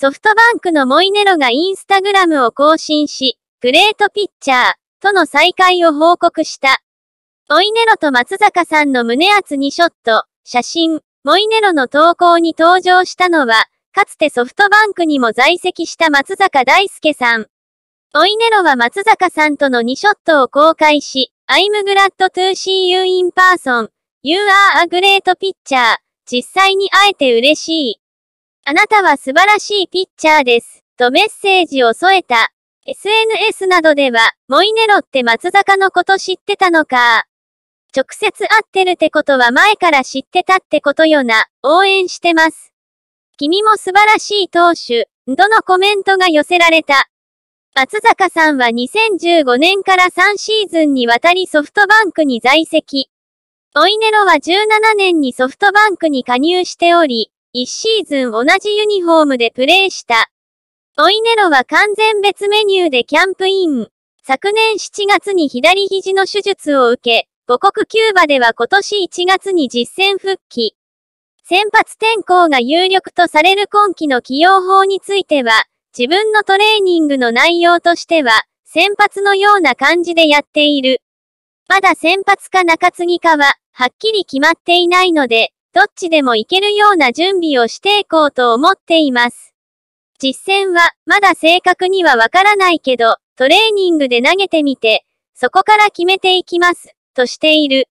ソフトバンクのモイネロがインスタグラムを更新し、グレートピッチャーとの再会を報告した。モイネロと松坂さんの胸厚にショット、写真、モイネロの投稿に登場したのは、かつてソフトバンクにも在籍した松坂大輔さん。モイネロは松坂さんとの2ショットを公開し、I'm glad to see you in person. You are a great pitcher. 実際に会えて嬉しい。あなたは素晴らしいピッチャーです。とメッセージを添えた。SNS などでは、モイネロって松坂のこと知ってたのか。直接会ってるってことは前から知ってたってことよな。応援してます。君も素晴らしい投手。どのコメントが寄せられた。松坂さんは2015年から3シーズンにわたりソフトバンクに在籍。モイネロは17年にソフトバンクに加入しており、一シーズン同じユニフォームでプレーした。オイネロは完全別メニューでキャンプイン。昨年7月に左肘の手術を受け、母国キューバでは今年1月に実戦復帰。先発転向が有力とされる今季の起用法については、自分のトレーニングの内容としては、先発のような感じでやっている。まだ先発か中継ぎかは、はっきり決まっていないので、どっちでもいけるような準備をしていこうと思っています。実践は、まだ正確にはわからないけど、トレーニングで投げてみて、そこから決めていきます、としている。